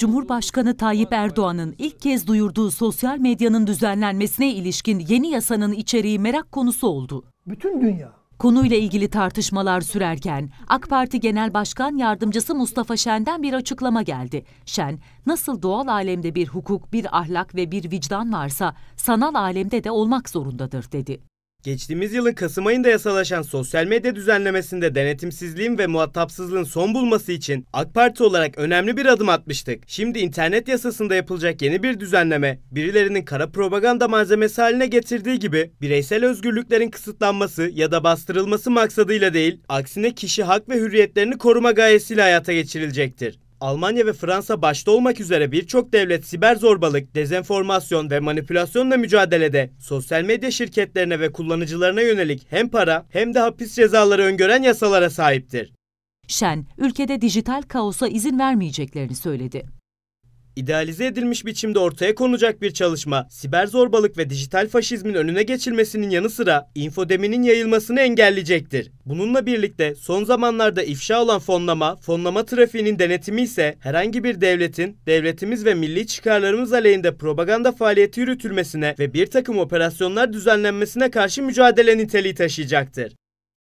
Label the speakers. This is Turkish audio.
Speaker 1: Cumhurbaşkanı Tayyip Erdoğan'ın ilk kez duyurduğu sosyal medyanın düzenlenmesine ilişkin yeni yasanın içeriği merak konusu oldu.
Speaker 2: Bütün dünya
Speaker 1: Konuyla ilgili tartışmalar sürerken AK Parti Genel Başkan Yardımcısı Mustafa Şen'den bir açıklama geldi. Şen, nasıl doğal alemde bir hukuk, bir ahlak ve bir vicdan varsa sanal alemde de olmak zorundadır dedi.
Speaker 3: Geçtiğimiz yılın Kasım ayında yasalaşan sosyal medya düzenlemesinde denetimsizliğin ve muhatapsızlığın son bulması için AK Parti olarak önemli bir adım atmıştık. Şimdi internet yasasında yapılacak yeni bir düzenleme, birilerinin kara propaganda malzemesi haline getirdiği gibi bireysel özgürlüklerin kısıtlanması ya da bastırılması maksadıyla değil, aksine kişi hak ve hürriyetlerini koruma gayesiyle hayata geçirilecektir. Almanya ve Fransa başta olmak üzere birçok devlet siber zorbalık, dezenformasyon ve manipülasyonla mücadelede sosyal medya şirketlerine ve kullanıcılarına yönelik hem para hem de hapis cezaları öngören yasalara sahiptir.
Speaker 1: Şen, ülkede dijital kaosa izin vermeyeceklerini
Speaker 3: söyledi. İdealize edilmiş biçimde ortaya konacak bir çalışma, siber zorbalık ve dijital faşizmin önüne geçilmesinin yanı sıra infodeminin yayılmasını engelleyecektir. Bununla birlikte son zamanlarda ifşa olan fonlama, fonlama trafiğinin denetimi ise herhangi bir devletin devletimiz ve milli çıkarlarımız aleyhinde propaganda faaliyeti yürütülmesine ve bir takım operasyonlar düzenlenmesine karşı mücadele niteliği taşıyacaktır.